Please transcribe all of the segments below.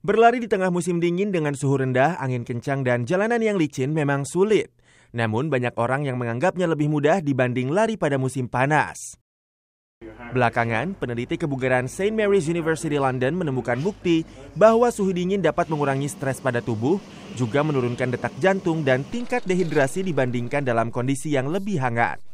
Berlari di tengah musim dingin dengan suhu rendah, angin kencang, dan jalanan yang licin memang sulit. Namun banyak orang yang menganggapnya lebih mudah dibanding lari pada musim panas. Belakangan, peneliti kebugaran St. Mary's University London menemukan bukti bahwa suhu dingin dapat mengurangi stres pada tubuh, juga menurunkan detak jantung dan tingkat dehidrasi dibandingkan dalam kondisi yang lebih hangat.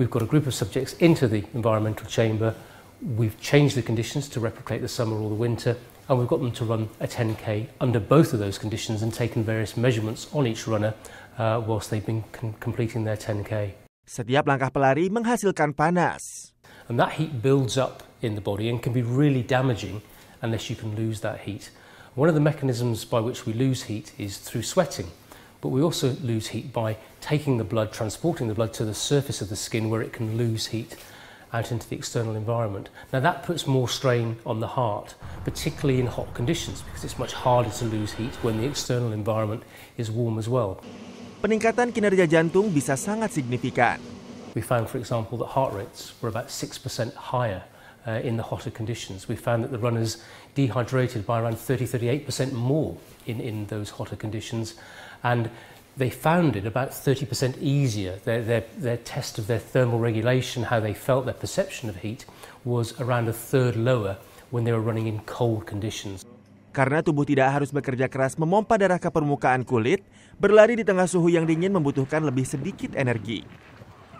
We've got a group of subjects into the environmental chamber We've changed the conditions to replicate the summer or the winter, and we've got them to run a 10k under both of those conditions and taken various measurements on each runner uh, whilst they've been completing their 10k. Setiap langkah pelari menghasilkan panas. And that heat builds up in the body and can be really damaging unless you can lose that heat. One of the mechanisms by which we lose heat is through sweating, but we also lose heat by taking the blood, transporting the blood to the surface of the skin where it can lose heat out into the external environment. Now that puts more strain on the heart, particularly in hot conditions, because it's much harder to lose heat when the external environment is warm as well. Peningkatan kinerja jantung bisa sangat signifikan. We found, for example, that heart rates were about 6% higher uh, in the hotter conditions. We found that the runners dehydrated by around 30-38% more in, in those hotter conditions. And they found it about 30% easier. Their, their, their test of their thermal regulation, how they felt their perception of heat, was around a third lower when they were running in cold conditions. Karena tubuh tidak harus bekerja keras memompa darah ke permukaan kulit, berlari di tengah suhu yang dingin membutuhkan lebih sedikit energi.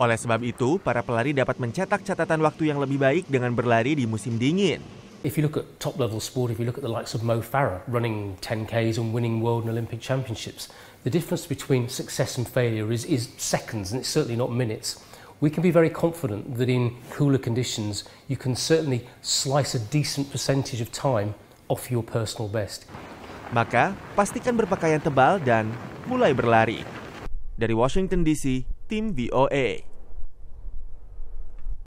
Oleh sebab itu, para pelari dapat mencetak catatan waktu yang lebih baik dengan berlari di musim dingin. if you look at top level sport, if you look at the likes of Mo Farah running 10Ks and winning world and Olympic championships, the difference between success and failure is, is seconds and it's certainly not minutes. We can be very confident that in cooler conditions, you can certainly slice a decent percentage of time off your personal best. Maka, pastikan berpakaian tebal dan mulai berlari. Dari Washington DC, tim VOA.